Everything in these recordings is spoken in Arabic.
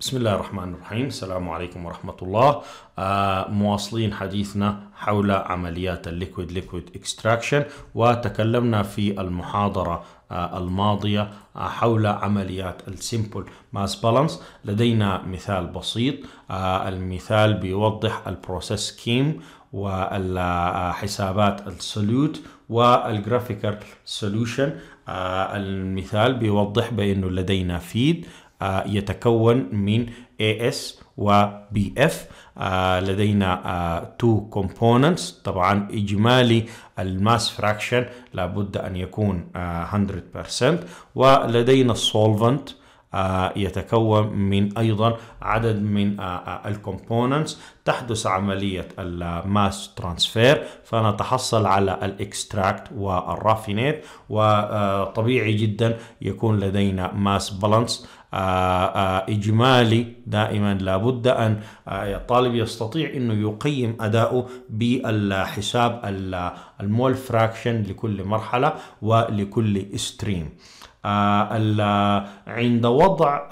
بسم الله الرحمن الرحيم السلام عليكم ورحمة الله آه، مواصلين حديثنا حول عمليات الليكويد ليكويد اكستراكشن وتكلمنا في المحاضرة آه، الماضية آه، حول عمليات السيمبل ماس بالانس لدينا مثال بسيط المثال بيوضح البروسيس سكيم والحسابات السلوت والجرافيكال سولوشن المثال بيوضح بأنه لدينا فيد آه، يتكون من AS و BF آه، لدينا آه، two components طبعا إجمالي الماس فراكشن لابد أن يكون 100% ولدينا solvent آه، يتكون من ايضا عدد من آه، آه، الكومبوننتس تحدث عمليه الماس ترانسفير فنتحصل على الاكستراكت والرافينيت وطبيعي جدا يكون لدينا ماس بالانس اجمالي دائما لابد ان الطالب يستطيع انه يقيم اداؤه بالحساب المول فراكشن لكل مرحله ولكل ستريم عند وضع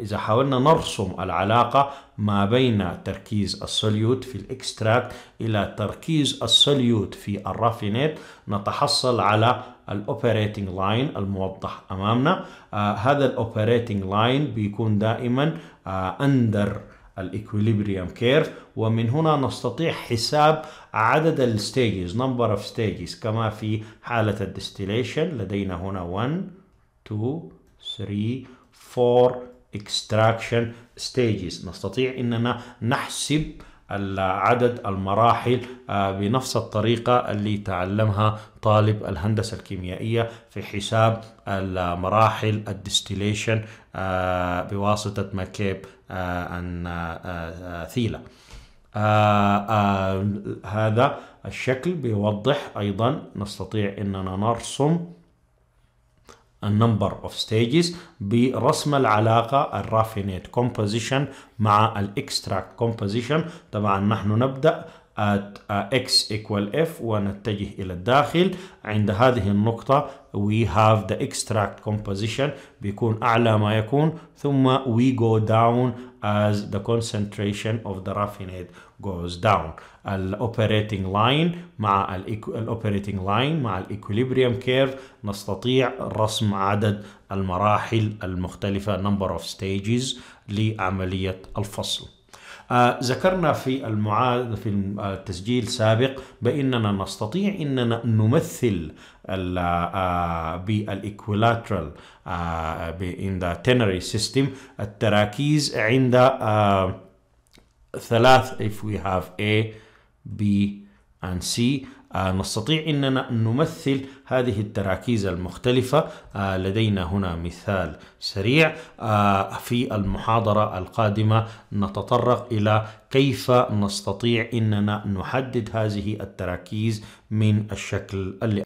إذا حاولنا نرسم العلاقة ما بين تركيز السوليوت في الإكستراكت إلى تركيز السوليوت في الرافينيت نتحصل على الاوبريتنج لاين الموضح امامنا آه هذا الاوبريتنج لاين بيكون دائما آه اندر الاكوليبريم كيرف ومن هنا نستطيع حساب عدد الستيجز نمبر اوف ستيجز كما في حاله الديستيليشن لدينا هنا 1 2 3 4 extraction stages نستطيع اننا نحسب عدد المراحل آه، بنفس الطريقة اللي تعلمها طالب الهندسة الكيميائية في حساب المراحل الديستيليشن آه، بواسطة مكيب آه، ثيلة هذا الشكل بيوضح أيضا نستطيع أننا نرسم النمبر اوف ستيجز برسم العلاقة الرافينيت كومبوزيشن مع الاكستراكت كومبوزيشن طبعا نحن نبدأ at x equal f ونتجه إلى الداخل عند هذه النقطة we have the extract composition بيكون أعلى ما يكون ثم we go down as the concentration of the raffinate goes down operating line مع operating line مع equilibrium curve نستطيع رسم عدد المراحل المختلفة number of stages لعملية الفصل آه، ذكرنا في المعاد في التسجيل آه، السابق باننا نستطيع اننا نمثل آه، بالايكولاترال in the ternary system التراكيز عند ثلاث if we have A B عن سي آه، نستطيع أننا نمثل هذه التراكيز المختلفة آه، لدينا هنا مثال سريع آه، في المحاضرة القادمة نتطرق إلى كيف نستطيع أننا نحدد هذه التراكيز من الشكل اللي